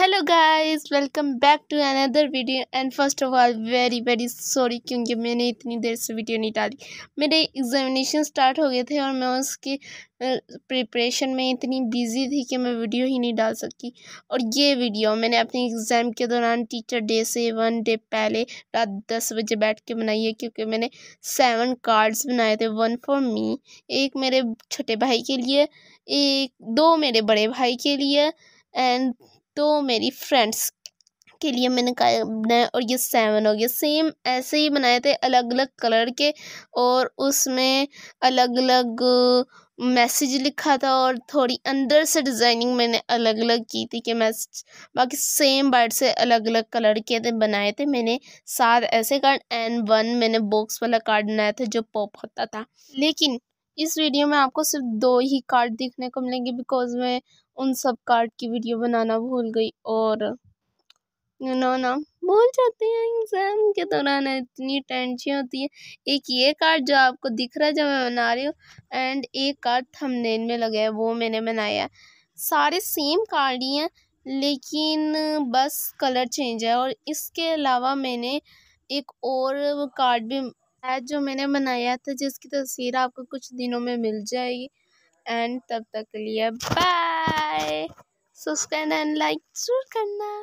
hello guys welcome back to another video and first of all very very sorry क्योंकि मैंने इतनी देर से video नहीं डाली मेरे एग्जामिनेशन स्टार्ट हो गए थे और मैं उसके प्रिपरेशन में इतनी बिजी थी कि मैं वीडियो ही नहीं डाल सकी और ये वीडियो मैंने अपने एग्ज़ाम के दौरान टीचर डे से वन डे पहले रात दस बजे बैठ के बनाई है क्योंकि मैंने सेवन कार्ड्स बनाए थे वन फॉर मी एक मेरे छोटे भाई के लिए एक दो मेरे बड़े भाई के लिए एंड तो मेरी फ्रेंड्स के लिए मैंने का बनाया और ये सेवन हो गया सेम ऐसे ही बनाए थे अलग अलग कलर के और उसमें अलग अलग मैसेज लिखा था और थोड़ी अंदर से डिज़ाइनिंग मैंने अलग अलग की थी कि मैसेज बाकी सेम बर्ड से अलग अलग कलर के थे बनाए थे मैंने सात ऐसे कार्ड एंड वन मैंने बॉक्स वाला कार्ड बनाया था जो पॉप होता था लेकिन इस वीडियो में आपको सिर्फ दो ही कार्ड देखने को मिलेंगे बिकॉज मैं उन सब कार्ड की वीडियो बनाना भूल गई और यू नो ना भूल जाते हैं एग्ज़ाम के दौरान इतनी टेंशन होती है एक ये कार्ड जो आपको दिख रहा है जो मैं बना रही हूँ एंड एक कार्ड थंबनेल में लगा है वो मैंने बनाया सारे सेम कार्ड ही हैं लेकिन बस कलर चेंज है और इसके अलावा मैंने एक और कार्ड भी आज जो मैंने बनाया था जिसकी तस्वीर आपको कुछ दिनों में मिल जाएगी एंड तब तक के लिए बाय सब्सक्राइब एंड लाइक जरूर करना